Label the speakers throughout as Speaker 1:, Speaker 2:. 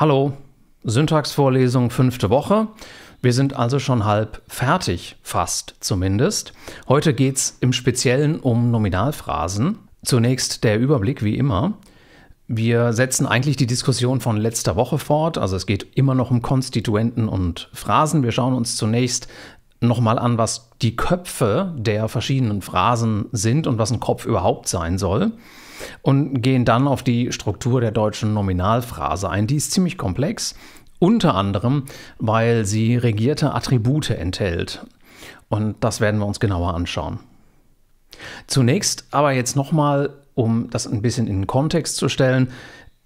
Speaker 1: Hallo, Syntaxvorlesung fünfte Woche. Wir sind also schon halb fertig, fast zumindest. Heute geht es im Speziellen um Nominalphrasen. Zunächst der Überblick wie immer. Wir setzen eigentlich die Diskussion von letzter Woche fort, also es geht immer noch um Konstituenten und Phrasen. Wir schauen uns zunächst nochmal an, was die Köpfe der verschiedenen Phrasen sind und was ein Kopf überhaupt sein soll und gehen dann auf die Struktur der deutschen Nominalphrase ein. Die ist ziemlich komplex, unter anderem, weil sie regierte Attribute enthält. Und das werden wir uns genauer anschauen. Zunächst aber jetzt nochmal, um das ein bisschen in den Kontext zu stellen,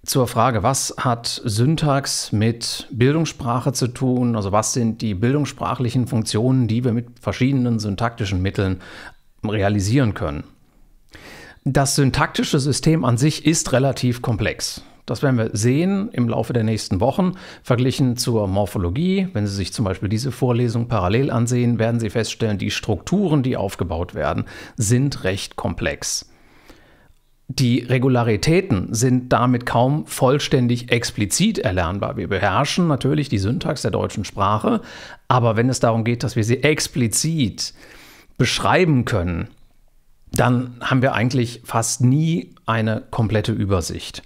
Speaker 1: zur Frage, was hat Syntax mit Bildungssprache zu tun? Also was sind die bildungssprachlichen Funktionen, die wir mit verschiedenen syntaktischen Mitteln realisieren können? Das syntaktische System an sich ist relativ komplex. Das werden wir sehen im Laufe der nächsten Wochen. Verglichen zur Morphologie, wenn Sie sich zum Beispiel diese Vorlesung parallel ansehen, werden Sie feststellen, die Strukturen, die aufgebaut werden, sind recht komplex. Die Regularitäten sind damit kaum vollständig explizit erlernbar. Wir beherrschen natürlich die Syntax der deutschen Sprache, aber wenn es darum geht, dass wir sie explizit beschreiben können, dann haben wir eigentlich fast nie eine komplette Übersicht.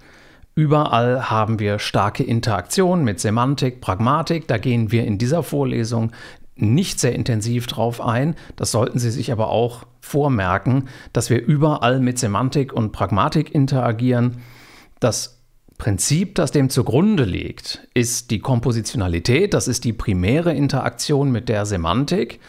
Speaker 1: Überall haben wir starke Interaktion mit Semantik, Pragmatik. Da gehen wir in dieser Vorlesung nicht sehr intensiv drauf ein. Das sollten Sie sich aber auch vormerken, dass wir überall mit Semantik und Pragmatik interagieren. Das Prinzip, das dem zugrunde liegt, ist die Kompositionalität. Das ist die primäre Interaktion mit der Semantik.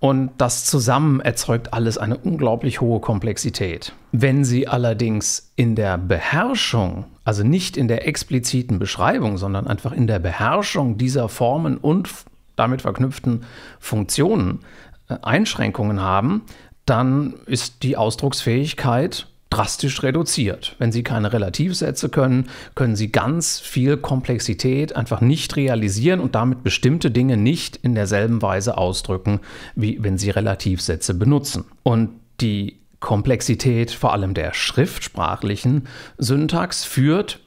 Speaker 1: Und das zusammen erzeugt alles eine unglaublich hohe Komplexität. Wenn Sie allerdings in der Beherrschung, also nicht in der expliziten Beschreibung, sondern einfach in der Beherrschung dieser Formen und damit verknüpften Funktionen äh, Einschränkungen haben, dann ist die Ausdrucksfähigkeit drastisch reduziert. Wenn Sie keine Relativsätze können, können Sie ganz viel Komplexität einfach nicht realisieren und damit bestimmte Dinge nicht in derselben Weise ausdrücken, wie wenn Sie Relativsätze benutzen. Und die Komplexität vor allem der schriftsprachlichen Syntax führt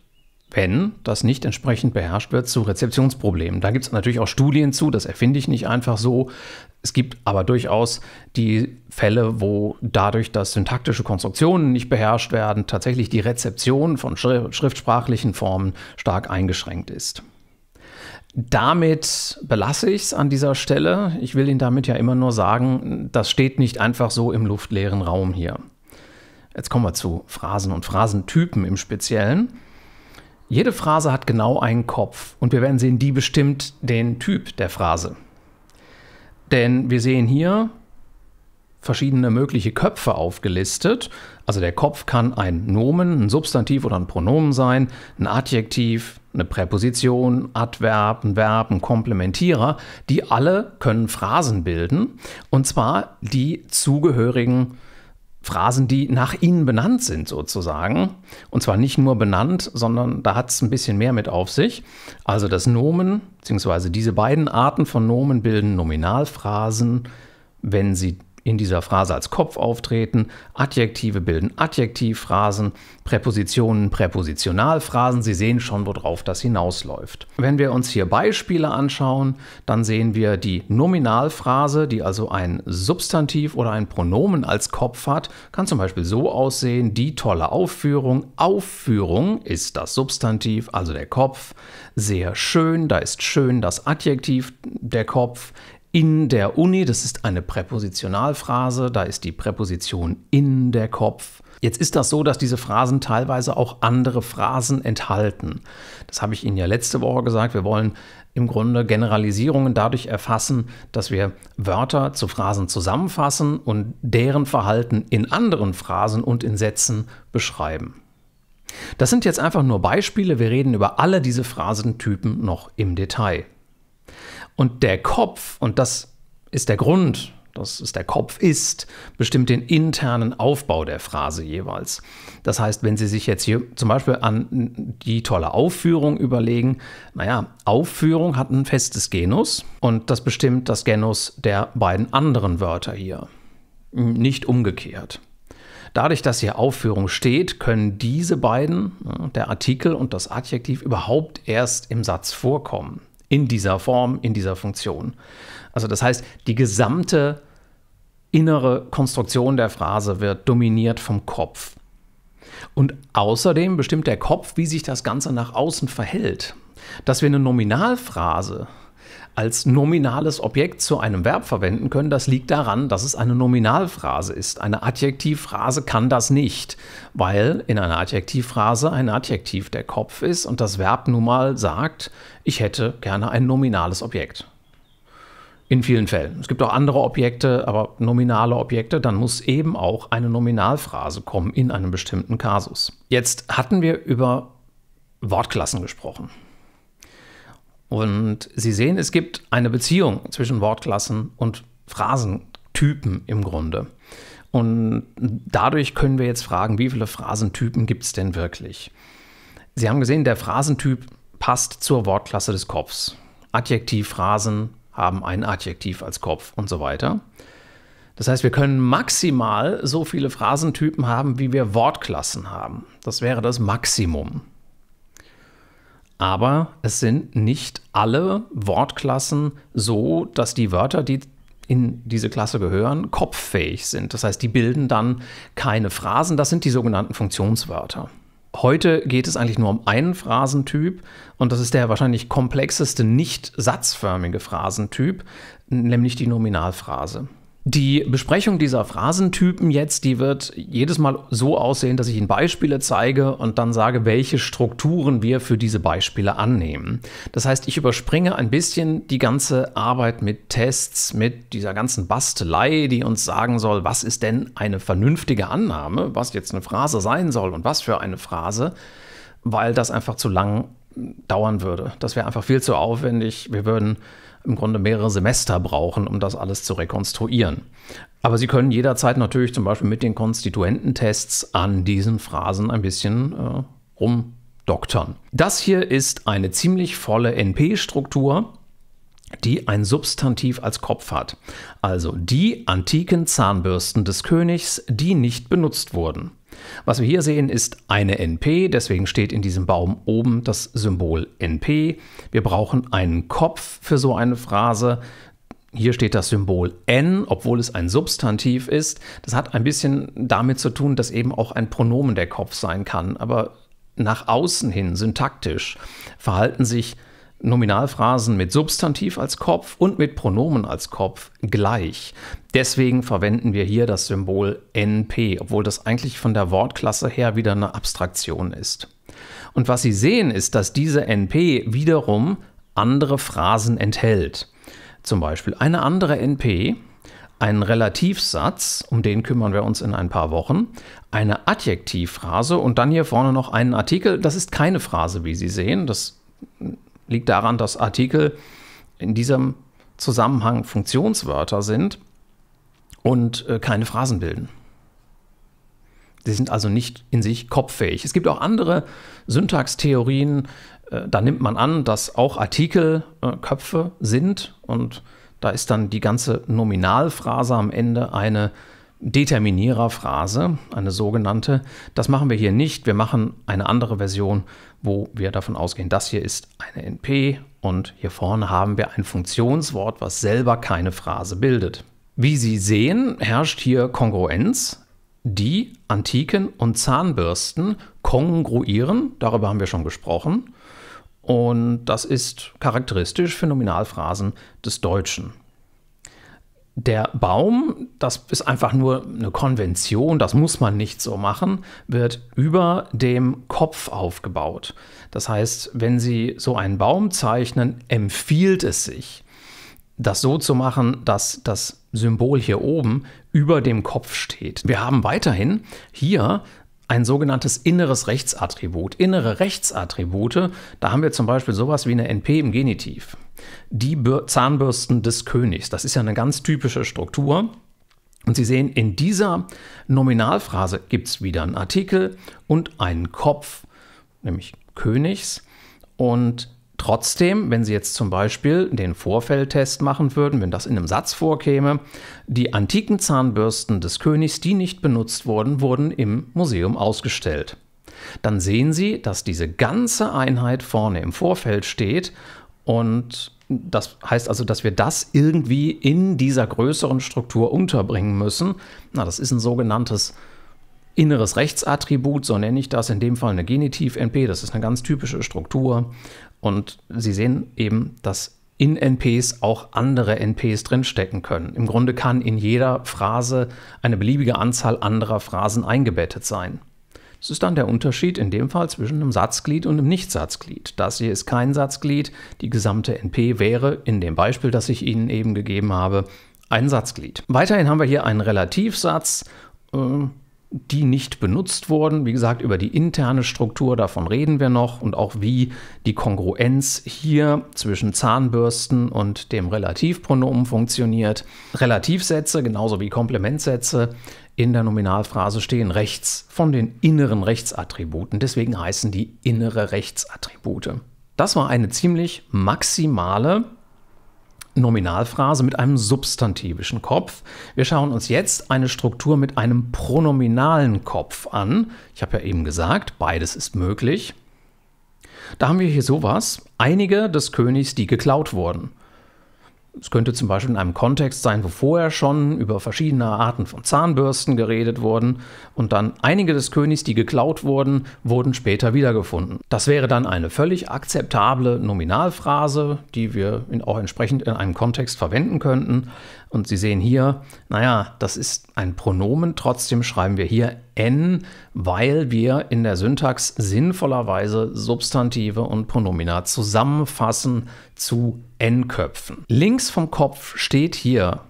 Speaker 1: wenn das nicht entsprechend beherrscht wird, zu Rezeptionsproblemen. Da gibt es natürlich auch Studien zu, das erfinde ich nicht einfach so. Es gibt aber durchaus die Fälle, wo dadurch, dass syntaktische Konstruktionen nicht beherrscht werden, tatsächlich die Rezeption von schriftsprachlichen Formen stark eingeschränkt ist. Damit belasse ich es an dieser Stelle. Ich will Ihnen damit ja immer nur sagen, das steht nicht einfach so im luftleeren Raum hier. Jetzt kommen wir zu Phrasen und Phrasentypen im Speziellen. Jede Phrase hat genau einen Kopf und wir werden sehen, die bestimmt den Typ der Phrase. Denn wir sehen hier verschiedene mögliche Köpfe aufgelistet. Also der Kopf kann ein Nomen, ein Substantiv oder ein Pronomen sein, ein Adjektiv, eine Präposition, Adverb, ein Verb, ein Komplementierer. Die alle können Phrasen bilden und zwar die zugehörigen Phrasen Phrasen, die nach ihnen benannt sind sozusagen. Und zwar nicht nur benannt, sondern da hat es ein bisschen mehr mit auf sich. Also das Nomen, beziehungsweise diese beiden Arten von Nomen bilden Nominalphrasen, wenn sie in dieser Phrase als Kopf auftreten, Adjektive bilden Adjektivphrasen, Präpositionen Präpositionalphrasen. Sie sehen schon, worauf das hinausläuft. Wenn wir uns hier Beispiele anschauen, dann sehen wir die Nominalphrase, die also ein Substantiv oder ein Pronomen als Kopf hat, kann zum Beispiel so aussehen, die tolle Aufführung. Aufführung ist das Substantiv, also der Kopf. Sehr schön, da ist schön das Adjektiv, der Kopf in der Uni, das ist eine Präpositionalphrase, da ist die Präposition in der Kopf. Jetzt ist das so, dass diese Phrasen teilweise auch andere Phrasen enthalten. Das habe ich Ihnen ja letzte Woche gesagt. Wir wollen im Grunde Generalisierungen dadurch erfassen, dass wir Wörter zu Phrasen zusammenfassen und deren Verhalten in anderen Phrasen und in Sätzen beschreiben. Das sind jetzt einfach nur Beispiele. Wir reden über alle diese Phrasentypen noch im Detail. Und der Kopf, und das ist der Grund, das ist der Kopf ist, bestimmt den internen Aufbau der Phrase jeweils. Das heißt, wenn Sie sich jetzt hier zum Beispiel an die tolle Aufführung überlegen, naja, Aufführung hat ein festes Genus und das bestimmt das Genus der beiden anderen Wörter hier. Nicht umgekehrt. Dadurch, dass hier Aufführung steht, können diese beiden, der Artikel und das Adjektiv, überhaupt erst im Satz vorkommen in dieser Form, in dieser Funktion. Also das heißt, die gesamte innere Konstruktion der Phrase wird dominiert vom Kopf. Und außerdem bestimmt der Kopf, wie sich das Ganze nach außen verhält. Dass wir eine Nominalphrase als nominales Objekt zu einem Verb verwenden können, das liegt daran, dass es eine Nominalphrase ist. Eine Adjektivphrase kann das nicht, weil in einer Adjektivphrase ein Adjektiv der Kopf ist und das Verb nun mal sagt, ich hätte gerne ein nominales Objekt. In vielen Fällen. Es gibt auch andere Objekte, aber nominale Objekte, dann muss eben auch eine Nominalphrase kommen in einem bestimmten Kasus. Jetzt hatten wir über Wortklassen gesprochen. Und Sie sehen, es gibt eine Beziehung zwischen Wortklassen und Phrasentypen im Grunde. Und dadurch können wir jetzt fragen, wie viele Phrasentypen gibt es denn wirklich? Sie haben gesehen, der Phrasentyp passt zur Wortklasse des Kopfs. Adjektivphrasen haben ein Adjektiv als Kopf und so weiter. Das heißt, wir können maximal so viele Phrasentypen haben, wie wir Wortklassen haben. Das wäre das Maximum aber es sind nicht alle Wortklassen so, dass die Wörter, die in diese Klasse gehören, kopffähig sind. Das heißt, die bilden dann keine Phrasen, das sind die sogenannten Funktionswörter. Heute geht es eigentlich nur um einen Phrasentyp und das ist der wahrscheinlich komplexeste nicht satzförmige Phrasentyp, nämlich die Nominalphrase. Die Besprechung dieser Phrasentypen jetzt, die wird jedes Mal so aussehen, dass ich Ihnen Beispiele zeige und dann sage, welche Strukturen wir für diese Beispiele annehmen. Das heißt, ich überspringe ein bisschen die ganze Arbeit mit Tests, mit dieser ganzen Bastelei, die uns sagen soll, was ist denn eine vernünftige Annahme, was jetzt eine Phrase sein soll und was für eine Phrase, weil das einfach zu lang dauern würde. Das wäre einfach viel zu aufwendig. Wir würden im Grunde mehrere Semester brauchen, um das alles zu rekonstruieren. Aber Sie können jederzeit natürlich zum Beispiel mit den Konstituententests an diesen Phrasen ein bisschen äh, rumdoktern. Das hier ist eine ziemlich volle NP-Struktur die ein Substantiv als Kopf hat. Also die antiken Zahnbürsten des Königs, die nicht benutzt wurden. Was wir hier sehen, ist eine NP, deswegen steht in diesem Baum oben das Symbol NP. Wir brauchen einen Kopf für so eine Phrase. Hier steht das Symbol N, obwohl es ein Substantiv ist. Das hat ein bisschen damit zu tun, dass eben auch ein Pronomen der Kopf sein kann. Aber nach außen hin, syntaktisch, verhalten sich Nominalphrasen mit Substantiv als Kopf und mit Pronomen als Kopf gleich. Deswegen verwenden wir hier das Symbol NP, obwohl das eigentlich von der Wortklasse her wieder eine Abstraktion ist. Und was Sie sehen, ist, dass diese NP wiederum andere Phrasen enthält. Zum Beispiel eine andere NP, einen Relativsatz, um den kümmern wir uns in ein paar Wochen, eine Adjektivphrase und dann hier vorne noch einen Artikel. Das ist keine Phrase, wie Sie sehen. Das liegt daran, dass Artikel in diesem Zusammenhang Funktionswörter sind und äh, keine Phrasen bilden. Sie sind also nicht in sich kopffähig. Es gibt auch andere Syntaxtheorien. Äh, da nimmt man an, dass auch Artikel äh, Köpfe sind und da ist dann die ganze Nominalphrase am Ende eine Determiniererphrase, eine sogenannte. Das machen wir hier nicht. Wir machen eine andere Version wo wir davon ausgehen, das hier ist eine NP und hier vorne haben wir ein Funktionswort, was selber keine Phrase bildet. Wie Sie sehen, herrscht hier Kongruenz. Die Antiken und Zahnbürsten kongruieren, darüber haben wir schon gesprochen. Und das ist charakteristisch für Nominalphrasen des Deutschen der Baum, das ist einfach nur eine Konvention, das muss man nicht so machen, wird über dem Kopf aufgebaut. Das heißt, wenn Sie so einen Baum zeichnen, empfiehlt es sich, das so zu machen, dass das Symbol hier oben über dem Kopf steht. Wir haben weiterhin hier ein sogenanntes inneres Rechtsattribut. Innere Rechtsattribute, da haben wir zum Beispiel sowas wie eine NP im Genitiv. Die Bir Zahnbürsten des Königs, das ist ja eine ganz typische Struktur. Und Sie sehen, in dieser Nominalphrase gibt es wieder einen Artikel und einen Kopf, nämlich Königs. Und Trotzdem, wenn Sie jetzt zum Beispiel den Vorfeldtest machen würden, wenn das in einem Satz vorkäme, die antiken Zahnbürsten des Königs, die nicht benutzt wurden, wurden im Museum ausgestellt. Dann sehen Sie, dass diese ganze Einheit vorne im Vorfeld steht und das heißt also, dass wir das irgendwie in dieser größeren Struktur unterbringen müssen. Na, das ist ein sogenanntes inneres Rechtsattribut, so nenne ich das, in dem Fall eine Genitiv-NP, das ist eine ganz typische Struktur. Und Sie sehen eben, dass in NPs auch andere NPs drinstecken können. Im Grunde kann in jeder Phrase eine beliebige Anzahl anderer Phrasen eingebettet sein. Das ist dann der Unterschied in dem Fall zwischen einem Satzglied und einem Nichtsatzglied. Das hier ist kein Satzglied, die gesamte NP wäre, in dem Beispiel, das ich Ihnen eben gegeben habe, ein Satzglied. Weiterhin haben wir hier einen Relativsatz, ähm, die nicht benutzt wurden. Wie gesagt, über die interne Struktur, davon reden wir noch und auch wie die Kongruenz hier zwischen Zahnbürsten und dem Relativpronomen funktioniert. Relativsätze, genauso wie Komplementsätze, in der Nominalphrase stehen rechts von den inneren Rechtsattributen. Deswegen heißen die innere Rechtsattribute. Das war eine ziemlich maximale Nominalphrase mit einem substantivischen Kopf. Wir schauen uns jetzt eine Struktur mit einem pronominalen Kopf an. Ich habe ja eben gesagt, beides ist möglich. Da haben wir hier sowas, einige des Königs, die geklaut wurden. Es könnte zum Beispiel in einem Kontext sein, wo vorher schon über verschiedene Arten von Zahnbürsten geredet wurden und dann einige des Königs, die geklaut wurden, wurden später wiedergefunden. Das wäre dann eine völlig akzeptable Nominalphrase, die wir auch entsprechend in einem Kontext verwenden könnten. Und Sie sehen hier, naja, das ist ein Pronomen, trotzdem schreiben wir hier n, weil wir in der Syntax sinnvollerweise Substantive und Pronomina zusammenfassen zu N-Köpfen. Links vom Kopf steht hier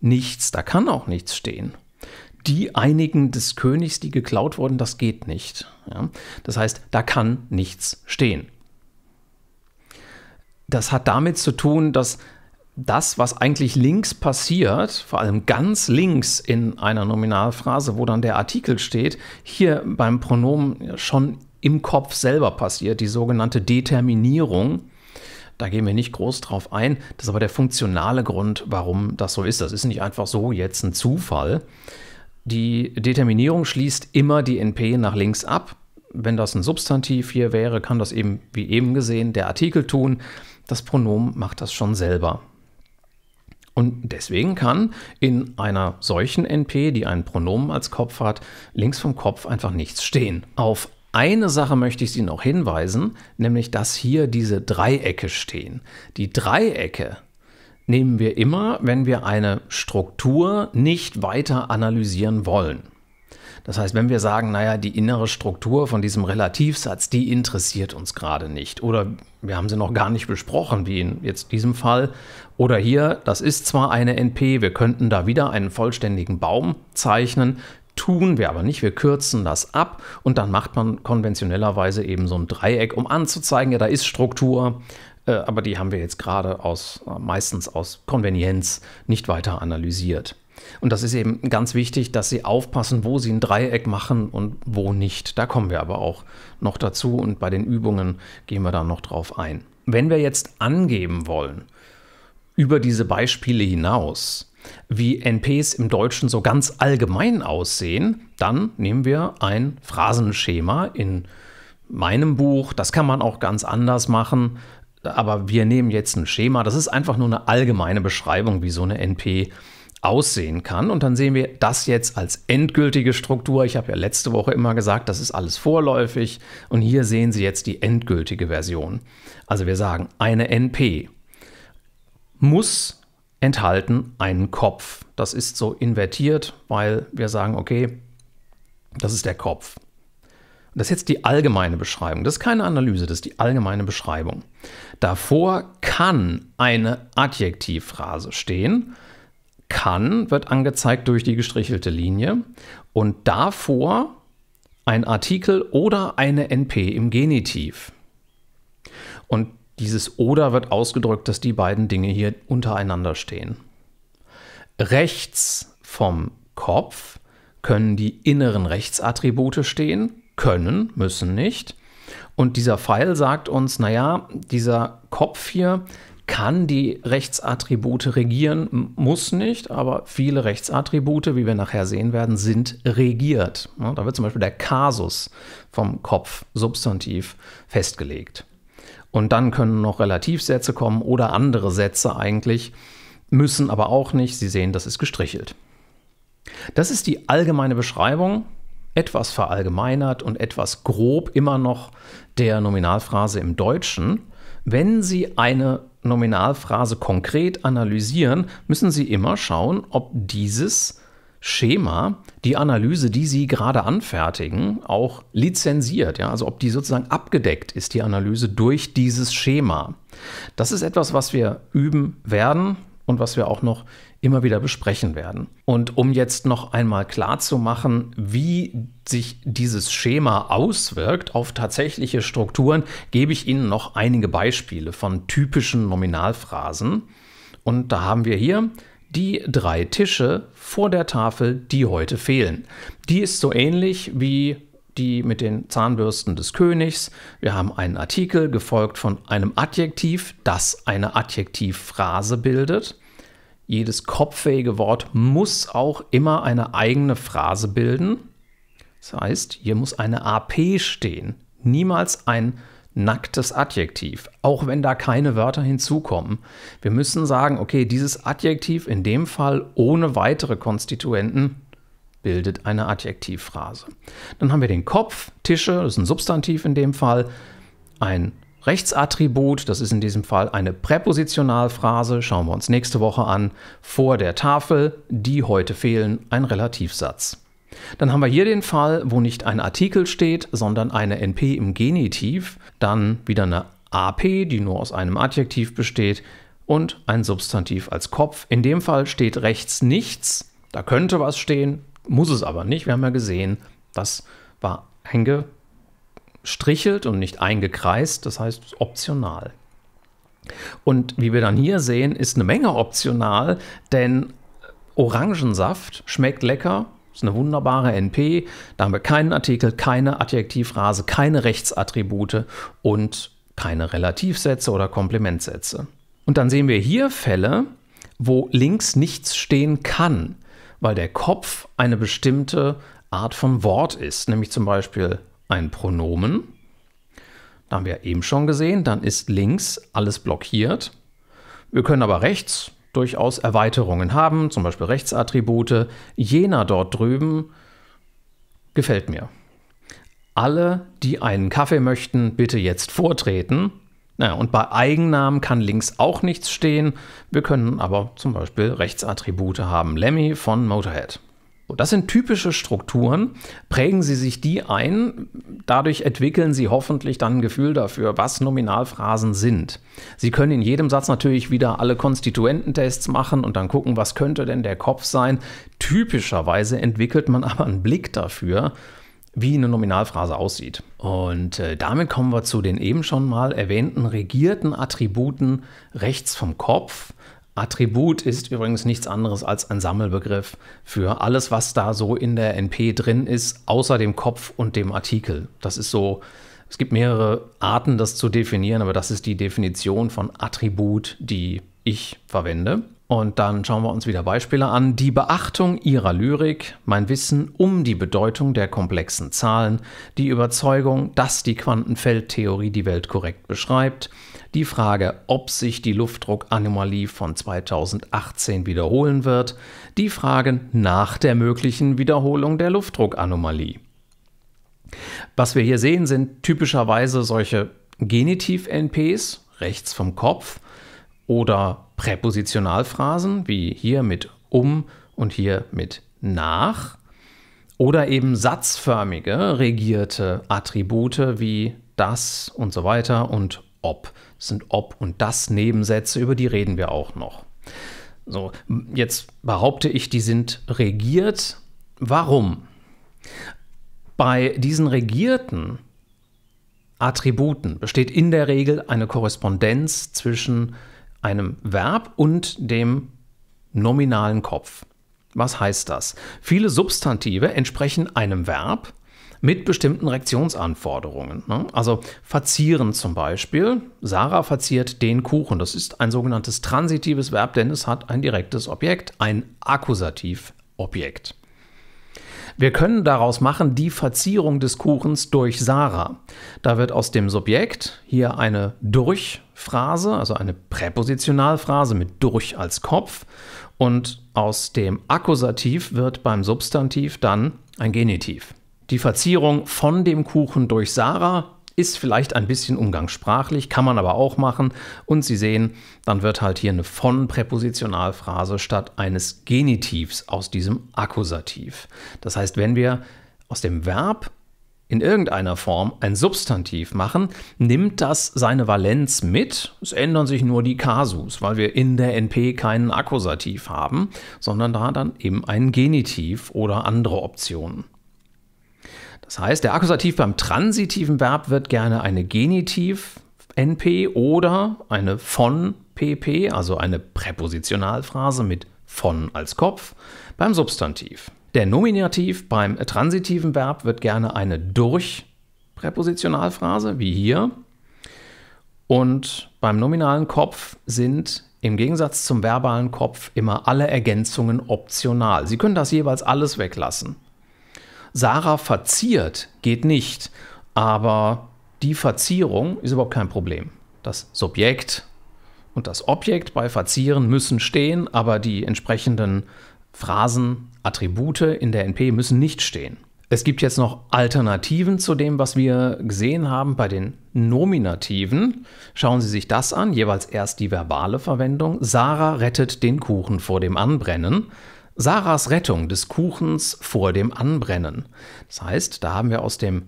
Speaker 1: nichts, da kann auch nichts stehen. Die einigen des Königs, die geklaut wurden, das geht nicht. Ja? Das heißt, da kann nichts stehen. Das hat damit zu tun, dass das, was eigentlich links passiert, vor allem ganz links in einer Nominalphrase, wo dann der Artikel steht, hier beim Pronomen schon im Kopf selber passiert, die sogenannte Determinierung da gehen wir nicht groß drauf ein. Das ist aber der funktionale Grund, warum das so ist. Das ist nicht einfach so jetzt ein Zufall. Die Determinierung schließt immer die NP nach links ab. Wenn das ein Substantiv hier wäre, kann das eben, wie eben gesehen, der Artikel tun. Das Pronomen macht das schon selber. Und deswegen kann in einer solchen NP, die ein Pronomen als Kopf hat, links vom Kopf einfach nichts stehen. Auf eine Sache möchte ich Sie noch hinweisen, nämlich dass hier diese Dreiecke stehen. Die Dreiecke nehmen wir immer, wenn wir eine Struktur nicht weiter analysieren wollen. Das heißt, wenn wir sagen, naja, die innere Struktur von diesem Relativsatz, die interessiert uns gerade nicht. Oder wir haben sie noch gar nicht besprochen, wie in jetzt diesem Fall. Oder hier, das ist zwar eine NP, wir könnten da wieder einen vollständigen Baum zeichnen, tun wir aber nicht. Wir kürzen das ab und dann macht man konventionellerweise eben so ein Dreieck, um anzuzeigen, ja, da ist Struktur, äh, aber die haben wir jetzt gerade aus, äh, meistens aus Konvenienz nicht weiter analysiert. Und das ist eben ganz wichtig, dass Sie aufpassen, wo Sie ein Dreieck machen und wo nicht. Da kommen wir aber auch noch dazu und bei den Übungen gehen wir da noch drauf ein. Wenn wir jetzt angeben wollen, über diese Beispiele hinaus, wie NPs im Deutschen so ganz allgemein aussehen, dann nehmen wir ein Phrasenschema in meinem Buch. Das kann man auch ganz anders machen, aber wir nehmen jetzt ein Schema. Das ist einfach nur eine allgemeine Beschreibung, wie so eine NP aussehen kann. Und dann sehen wir das jetzt als endgültige Struktur. Ich habe ja letzte Woche immer gesagt, das ist alles vorläufig. Und hier sehen Sie jetzt die endgültige Version. Also wir sagen, eine NP muss enthalten einen Kopf. Das ist so invertiert, weil wir sagen, okay, das ist der Kopf. Das ist jetzt die allgemeine Beschreibung. Das ist keine Analyse, das ist die allgemeine Beschreibung. Davor kann eine Adjektivphrase stehen. Kann wird angezeigt durch die gestrichelte Linie und davor ein Artikel oder eine NP im Genitiv. Und dieses oder wird ausgedrückt, dass die beiden Dinge hier untereinander stehen. Rechts vom Kopf können die inneren Rechtsattribute stehen, können, müssen nicht. Und dieser Pfeil sagt uns, naja, dieser Kopf hier kann die Rechtsattribute regieren, muss nicht, aber viele Rechtsattribute, wie wir nachher sehen werden, sind regiert. Da wird zum Beispiel der Kasus vom Kopf Substantiv festgelegt. Und dann können noch Relativsätze kommen oder andere Sätze eigentlich, müssen aber auch nicht. Sie sehen, das ist gestrichelt. Das ist die allgemeine Beschreibung, etwas verallgemeinert und etwas grob immer noch der Nominalphrase im Deutschen. Wenn Sie eine Nominalphrase konkret analysieren, müssen Sie immer schauen, ob dieses Schema die Analyse, die Sie gerade anfertigen, auch lizenziert. Ja? Also ob die sozusagen abgedeckt ist, die Analyse durch dieses Schema. Das ist etwas, was wir üben werden und was wir auch noch immer wieder besprechen werden. Und um jetzt noch einmal klarzumachen, wie sich dieses Schema auswirkt auf tatsächliche Strukturen, gebe ich Ihnen noch einige Beispiele von typischen Nominalphrasen. Und da haben wir hier die drei Tische vor der Tafel, die heute fehlen. Die ist so ähnlich wie die mit den Zahnbürsten des Königs. Wir haben einen Artikel gefolgt von einem Adjektiv, das eine Adjektivphrase bildet. Jedes kopffähige Wort muss auch immer eine eigene Phrase bilden. Das heißt, hier muss eine AP stehen, niemals ein nacktes Adjektiv, auch wenn da keine Wörter hinzukommen. Wir müssen sagen, okay, dieses Adjektiv in dem Fall ohne weitere Konstituenten bildet eine Adjektivphrase. Dann haben wir den Kopf, Tische, das ist ein Substantiv in dem Fall, ein Rechtsattribut, das ist in diesem Fall eine Präpositionalphrase, schauen wir uns nächste Woche an, vor der Tafel, die heute fehlen, ein Relativsatz. Dann haben wir hier den Fall, wo nicht ein Artikel steht, sondern eine NP im Genitiv, dann wieder eine AP, die nur aus einem Adjektiv besteht, und ein Substantiv als Kopf. In dem Fall steht rechts nichts, da könnte was stehen, muss es aber nicht. Wir haben ja gesehen, das war eingestrichelt und nicht eingekreist, das heißt optional. Und wie wir dann hier sehen, ist eine Menge optional, denn Orangensaft schmeckt lecker, ist eine wunderbare NP. Da haben wir keinen Artikel, keine Adjektivrase, keine Rechtsattribute und keine Relativsätze oder Komplementsätze. Und dann sehen wir hier Fälle, wo links nichts stehen kann, weil der Kopf eine bestimmte Art von Wort ist, nämlich zum Beispiel ein Pronomen. Da haben wir eben schon gesehen, dann ist links alles blockiert. Wir können aber rechts durchaus Erweiterungen haben, zum Beispiel Rechtsattribute. Jener dort drüben gefällt mir. Alle, die einen Kaffee möchten, bitte jetzt vortreten. Naja, und bei Eigennamen kann links auch nichts stehen. Wir können aber zum Beispiel Rechtsattribute haben. Lemmy von Motorhead das sind typische Strukturen. Prägen Sie sich die ein, dadurch entwickeln Sie hoffentlich dann ein Gefühl dafür, was Nominalphrasen sind. Sie können in jedem Satz natürlich wieder alle Konstituententests machen und dann gucken, was könnte denn der Kopf sein. Typischerweise entwickelt man aber einen Blick dafür, wie eine Nominalphrase aussieht. Und äh, damit kommen wir zu den eben schon mal erwähnten regierten Attributen rechts vom Kopf. Attribut ist übrigens nichts anderes als ein Sammelbegriff für alles, was da so in der NP drin ist, außer dem Kopf und dem Artikel. Das ist so, es gibt mehrere Arten, das zu definieren, aber das ist die Definition von Attribut, die ich verwende. Und dann schauen wir uns wieder Beispiele an. Die Beachtung ihrer Lyrik, mein Wissen um die Bedeutung der komplexen Zahlen, die Überzeugung, dass die Quantenfeldtheorie die Welt korrekt beschreibt, die Frage, ob sich die Luftdruckanomalie von 2018 wiederholen wird, die Fragen nach der möglichen Wiederholung der Luftdruckanomalie. Was wir hier sehen, sind typischerweise solche Genitiv-NPs rechts vom Kopf oder Präpositionalphrasen wie hier mit um und hier mit nach oder eben satzförmige regierte Attribute wie das und so weiter und ob. Das sind ob und das Nebensätze, über die reden wir auch noch. So, jetzt behaupte ich, die sind regiert. Warum? Bei diesen regierten Attributen besteht in der Regel eine Korrespondenz zwischen einem Verb und dem nominalen Kopf. Was heißt das? Viele Substantive entsprechen einem Verb mit bestimmten Rektionsanforderungen. Ne? Also verzieren zum Beispiel. Sarah verziert den Kuchen. Das ist ein sogenanntes transitives Verb, denn es hat ein direktes Objekt, ein Akkusativobjekt. Wir können daraus machen die Verzierung des Kuchens durch Sarah. Da wird aus dem Subjekt hier eine Durch-Phrase, also eine Präpositionalphrase mit durch als Kopf und aus dem Akkusativ wird beim Substantiv dann ein Genitiv. Die Verzierung von dem Kuchen durch Sarah ist vielleicht ein bisschen umgangssprachlich, kann man aber auch machen. Und Sie sehen, dann wird halt hier eine von-Präpositionalphrase statt eines Genitivs aus diesem Akkusativ. Das heißt, wenn wir aus dem Verb in irgendeiner Form ein Substantiv machen, nimmt das seine Valenz mit. Es ändern sich nur die Kasus, weil wir in der NP keinen Akkusativ haben, sondern da dann eben einen Genitiv oder andere Optionen. Das heißt, der Akkusativ beim transitiven Verb wird gerne eine Genitiv NP oder eine von PP, also eine Präpositionalphrase mit von als Kopf beim Substantiv. Der Nominativ beim transitiven Verb wird gerne eine durch Präpositionalphrase, wie hier. Und beim nominalen Kopf sind im Gegensatz zum verbalen Kopf immer alle Ergänzungen optional. Sie können das jeweils alles weglassen. Sarah verziert geht nicht, aber die Verzierung ist überhaupt kein Problem. Das Subjekt und das Objekt bei Verzieren müssen stehen, aber die entsprechenden Phrasen, Attribute in der NP müssen nicht stehen. Es gibt jetzt noch Alternativen zu dem, was wir gesehen haben bei den Nominativen. Schauen Sie sich das an, jeweils erst die verbale Verwendung. Sarah rettet den Kuchen vor dem Anbrennen. Sarahs Rettung des Kuchens vor dem Anbrennen. Das heißt, da haben wir aus dem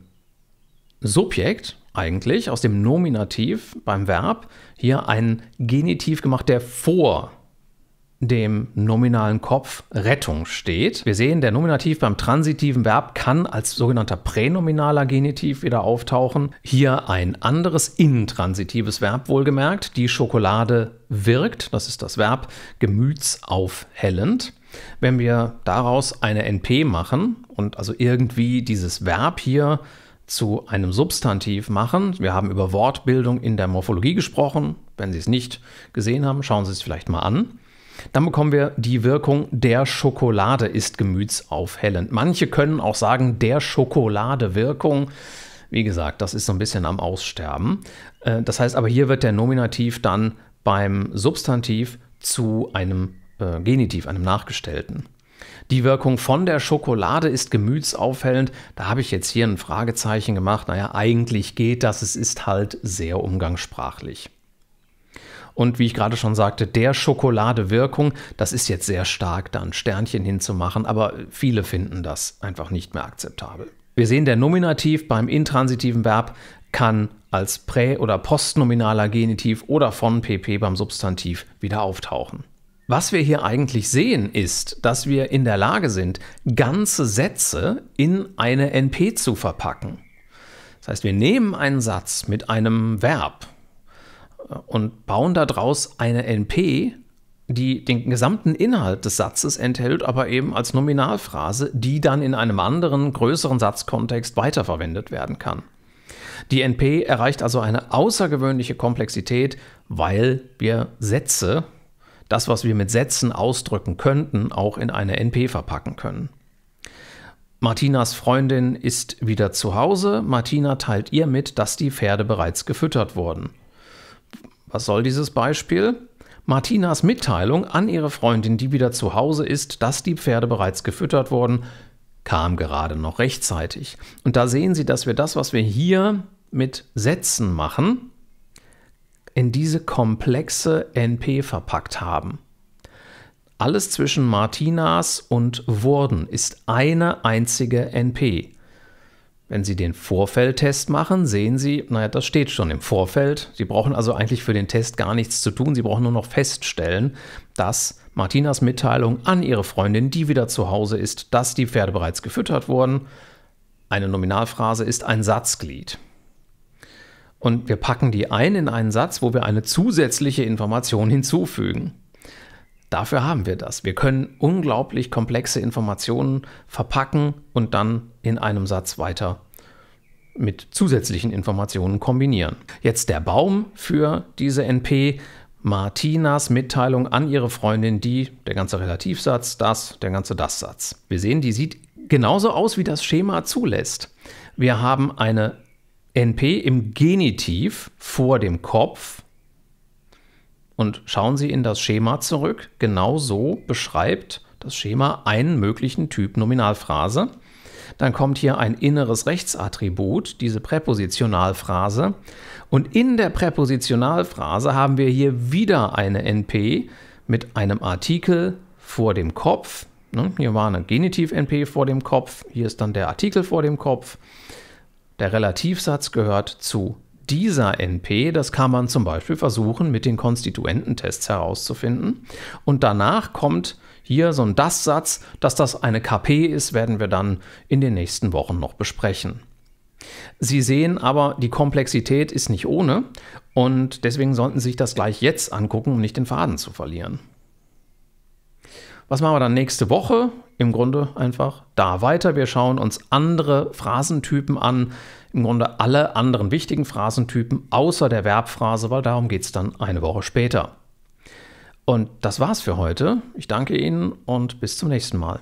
Speaker 1: Subjekt eigentlich, aus dem Nominativ beim Verb, hier einen Genitiv gemacht, der vor dem nominalen Kopf Rettung steht. Wir sehen, der Nominativ beim transitiven Verb kann als sogenannter pränominaler Genitiv wieder auftauchen. Hier ein anderes intransitives Verb wohlgemerkt. Die Schokolade wirkt, das ist das Verb, gemütsaufhellend. Wenn wir daraus eine NP machen und also irgendwie dieses Verb hier zu einem Substantiv machen, wir haben über Wortbildung in der Morphologie gesprochen, wenn Sie es nicht gesehen haben, schauen Sie es vielleicht mal an. Dann bekommen wir die Wirkung, der Schokolade ist gemütsaufhellend. Manche können auch sagen, der Schokolade-Wirkung. Wie gesagt, das ist so ein bisschen am Aussterben. Äh, das heißt aber, hier wird der Nominativ dann beim Substantiv zu einem äh, Genitiv, einem Nachgestellten. Die Wirkung von der Schokolade ist gemütsaufhellend. Da habe ich jetzt hier ein Fragezeichen gemacht. Naja, eigentlich geht das. Es ist halt sehr umgangssprachlich. Und wie ich gerade schon sagte, der Schokoladewirkung, das ist jetzt sehr stark, da ein Sternchen hinzumachen, aber viele finden das einfach nicht mehr akzeptabel. Wir sehen, der Nominativ beim intransitiven Verb kann als prä- oder postnominaler Genitiv oder von PP beim Substantiv wieder auftauchen. Was wir hier eigentlich sehen, ist, dass wir in der Lage sind, ganze Sätze in eine NP zu verpacken. Das heißt, wir nehmen einen Satz mit einem Verb äh, und bauen daraus eine NP, die den gesamten Inhalt des Satzes enthält, aber eben als Nominalphrase, die dann in einem anderen, größeren Satzkontext weiterverwendet werden kann. Die NP erreicht also eine außergewöhnliche Komplexität, weil wir Sätze das, was wir mit Sätzen ausdrücken könnten, auch in eine NP verpacken können. Martinas Freundin ist wieder zu Hause. Martina teilt ihr mit, dass die Pferde bereits gefüttert wurden. Was soll dieses Beispiel? Martinas Mitteilung an ihre Freundin, die wieder zu Hause ist, dass die Pferde bereits gefüttert wurden, kam gerade noch rechtzeitig. Und da sehen Sie, dass wir das, was wir hier mit Sätzen machen, in diese komplexe NP verpackt haben. Alles zwischen Martinas und Wurden ist eine einzige NP. Wenn Sie den Vorfeldtest machen, sehen Sie, naja, das steht schon im Vorfeld. Sie brauchen also eigentlich für den Test gar nichts zu tun. Sie brauchen nur noch feststellen, dass Martinas Mitteilung an ihre Freundin, die wieder zu Hause ist, dass die Pferde bereits gefüttert wurden, eine Nominalphrase ist ein Satzglied und wir packen die ein in einen Satz, wo wir eine zusätzliche Information hinzufügen. Dafür haben wir das. Wir können unglaublich komplexe Informationen verpacken und dann in einem Satz weiter mit zusätzlichen Informationen kombinieren. Jetzt der Baum für diese NP. Martinas Mitteilung an ihre Freundin, die, der ganze Relativsatz, das, der ganze Das-Satz. Wir sehen, die sieht genauso aus, wie das Schema zulässt. Wir haben eine NP im Genitiv vor dem Kopf. Und schauen Sie in das Schema zurück. Genau so beschreibt das Schema einen möglichen Typ Nominalphrase. Dann kommt hier ein inneres Rechtsattribut, diese Präpositionalphrase. Und in der Präpositionalphrase haben wir hier wieder eine NP mit einem Artikel vor dem Kopf. Ne, hier war eine Genitiv-NP vor dem Kopf, hier ist dann der Artikel vor dem Kopf. Der Relativsatz gehört zu dieser NP, das kann man zum Beispiel versuchen, mit den Konstituententests herauszufinden. Und danach kommt hier so ein Das-Satz, dass das eine KP ist, werden wir dann in den nächsten Wochen noch besprechen. Sie sehen aber, die Komplexität ist nicht ohne und deswegen sollten Sie sich das gleich jetzt angucken, um nicht den Faden zu verlieren. Was machen wir dann nächste Woche? im Grunde einfach da weiter. Wir schauen uns andere Phrasentypen an, im Grunde alle anderen wichtigen Phrasentypen außer der Verbphrase, weil darum geht es dann eine Woche später. Und das war's für heute. Ich danke Ihnen und bis zum nächsten Mal.